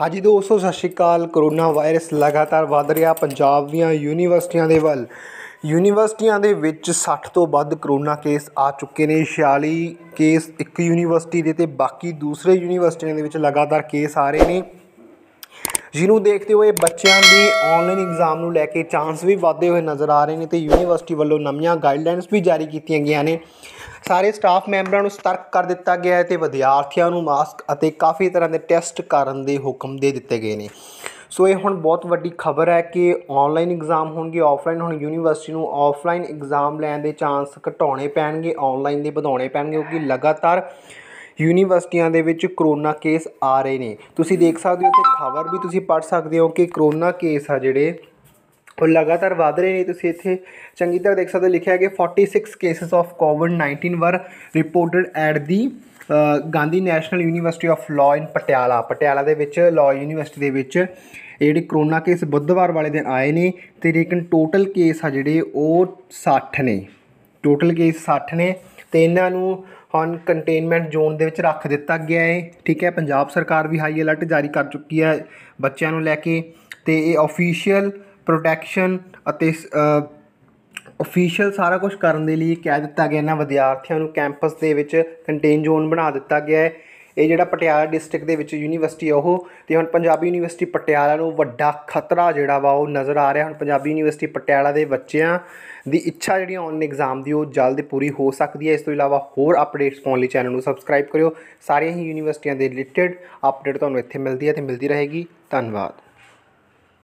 ਹਾਜੀ ਦੋਸਤੋ ਸਤਿ ਸ਼੍ਰੀ ਅਕਾਲ ਕਰੋਨਾ ਵਾਇਰਸ ਲਗਾਤਾਰ ਵਧ ਰਿਹਾ ਪੰਜਾਬ ਦੀਆਂ ਯੂਨੀਵਰਸਿਟੀਆਂ ਦੇ ਵੱਲ ਯੂਨੀਵਰਸਿਟੀਆਂ ਦੇ ਵਿੱਚ 60 ਤੋਂ ਵੱਧ ਕਰੋਨਾ ਕੇਸ ਆ ਚੁੱਕੇ ਨੇ 46 ਕੇਸ ਇੱਕ ਯੂਨੀਵਰਸਿਟੀ ਦੇ ਤੇ ਬਾਕੀ ਦੂਸਰੇ ਯੂਨੀਵਰਸਿਟੀਆਂ ਦੇ ਵਿੱਚ ਲਗਾਤਾਰ ਕੇਸ ਆ ਰਹੇ ਨੇ ਜਿਹਨੂੰ ਦੇਖਦੇ ਹੋਏ ਬੱਚਿਆਂ ਦੀ ਆਨਲਾਈਨ ਐਗਜ਼ਾਮ ਨੂੰ ਲੈ ਕੇ ਚਾਂਸ ਵੀ ਵਧਦੇ ਹੋਏ ਨਜ਼ਰ ਆ ਰਹੇ ਨੇ ਤੇ ਯੂਨੀਵਰਸਿਟੀ ਵੱਲੋਂ ਨਵੀਆਂ ਗਾਈਡਲਾਈਨਸ ਵੀ ਜਾਰੀ ਕੀਤੀਆਂ ਗਈਆਂ ਨੇ ਸਾਰੇ ਸਟਾਫ ਮੈਂਬਰਾਂ ਨੂੰ ਸਤਰਕ ਕਰ ਦਿੱਤਾ ਗਿਆ ਹੈ ਤੇ ਵਿਦਿਆਰਥੀਆਂ ਨੂੰ ਮਾਸਕ ਅਤੇ ਕਾਫੀ ਤਰ੍ਹਾਂ ਦੇ ਟੈਸਟ ਕਰਨ ਦੇ ਹੁਕਮ ਦੇ ਦਿੱਤੇ ਗਏ ਨੇ ਸੋ ਇਹ ਹੁਣ ਬਹੁਤ ਵੱਡੀ ਖਬਰ ਹੈ ਕਿ ਆਨਲਾਈਨ ਐਗਜ਼ਾਮ ਹੋਣਗੇ ਆਫਲਾਈਨ ਹੁਣ ਯੂਨੀਵਰਸਿਟੀ ਨੂੰ ਆਫਲਾਈਨ ਐਗਜ਼ਾਮ ਲੈਣ ਦੇ ਚਾਂਸ ਘਟਾਉਣੇ ਪੈਣਗੇ ਆਨਲਾਈਨ ਦੇ ਵਧਾਉਣੇ ਪੈਣਗੇ ਕਿਉਂਕਿ ਲਗਾਤਾਰ ਯੂਨੀਵਰਸਿਟੀਆਂ ਦੇ ਵਿੱਚ ਕਰੋਨਾ ਕੇਸ ਆ ਰਹੇ ਨੇ ਤੁਸੀਂ ਦੇਖ ਸਕਦੇ ਹੋ ਤੇ ਖਬਰ ਵੀ ਤੁਸੀਂ ਪੜ੍ਹ ਸਕਦੇ ਹੋ ਕਿ ਕਰੋਨਾ ਕੇਸ ਆ ਜਿਹੜੇ ਔਰ ਲਗਾਤਾਰ ਵਧ ਰਹੇ ਨੇ ਤੁਸੀਂ ਇੱਥੇ ਚੰਗੀ ਤਰ੍ਹਾਂ ਦੇਖ ਸਕਦੇ ਲਿਖਿਆ ਹੈ ਕਿ 46 ਕੇਸਸ ਆਫ ਕੋਵਿਡ-19 were reported at the Gandhi national university of law in Patiala Patiala ਦੇ ਵਿੱਚ ਲਾਅ ਯੂਨੀਵਰਸਿਟੀ ਦੇ ਵਿੱਚ ਜਿਹੜੇ ਕਰੋਨਾ ਕੇਸ ਬੁੱਧਵਾਰ ਵਾਲੇ ਦਿਨ ਆਏ ਨੇ ਤੇ ਲੇਕਿਨ ਟੋਟਲ ਕੇਸ ਆ ਜਿਹੜੇ ਉਹ 60 ਨੇ ਟੋਟਲ ਕੇਸ 60 ਨੇ ਤੇ ਇਹਨਾਂ ਨੂੰ ਹੁਣ ਕੰਟੇਨਮੈਂਟ ਜ਼ੋਨ ਦੇ ਵਿੱਚ ਰੱਖ ਦਿੱਤਾ ਗਿਆ ਹੈ ਠੀਕ ਹੈ ਪੰਜਾਬ ਸਰਕਾਰ ਵੀ ਹਾਈ ਅਲਰਟ ਜਾਰੀ ਕਰ ਚੁੱਕੀ ਹੈ ਬੱਚਿਆਂ ਨੂੰ ਲੈ ਕੇ ਤੇ ਇਹ ਅਫੀਸ਼ੀਅਲ ਪ੍ਰੋਟੈਕਸ਼ਨ ਅਤੇ ਅਫੀਸ਼ੀਅਲ ਸਾਰਾ ਕੁਝ ਕਰਨ ਦੇ ਲਈ ਕਹਿ ਦਿੱਤਾ ਗਿਆ ਇਹਨਾਂ ਵਿਦਿਆਰਥੀਆਂ ਨੂੰ ਕੈਂਪਸ ਦੇ ਵਿੱਚ ਕੰਟੇਨ ਜ਼ੋਨ ਬਣਾ ਦਿੱਤਾ ਗਿਆ ਹੈ ਇਹ ਜਿਹੜਾ ਪਟਿਆਲਾ ਡਿਸਟ੍ਰਿਕਟ ਦੇ ਵਿੱਚ ਯੂਨੀਵਰਸਿਟੀ ਉਹ ਤੇ ਹੁਣ ਪੰਜਾਬੀ ਯੂਨੀਵਰਸਿਟੀ ਪਟਿਆਲਾ ਨੂੰ ਵੱਡਾ ਖਤਰਾ ਜਿਹੜਾ ਵਾ ਉਹ ਨਜ਼ਰ ਆ ਰਿਹਾ ਹੁਣ ਪੰਜਾਬੀ ਯੂਨੀਵਰਸਿਟੀ ਪਟਿਆਲਾ ਦੇ ਬੱਚਿਆਂ ਦੀ ਇੱਛਾ ਜਿਹੜੀ ਔਨ ਐਗਜ਼ਾਮ ਦੀ ਉਹ ਜਲਦ ਪੂਰੀ ਹੋ ਸਕਦੀ ਹੈ ਇਸ ਤੋਂ ਇਲਾਵਾ ਹੋਰ ਅਪਡੇਟਸ ਪਾਉਣ ਲਈ ਚੈਨਲ ਨੂੰ ਸਬਸਕ੍ਰਾਈਬ ਕਰਿਓ ਸਾਰੀਆਂ ਹੀ ਯੂਨੀਵਰਸਿਟੀਆਂ ਦੇ ਰਿਲੇਟਡ ਅਪਡੇਟ ਤੁਹਾਨੂੰ ਇੱਥੇ ਮਿਲਦੀ ਹੈ ਤੇ ਮਿਲਦੀ ਰਹੇਗੀ ਧੰਨਵਾਦ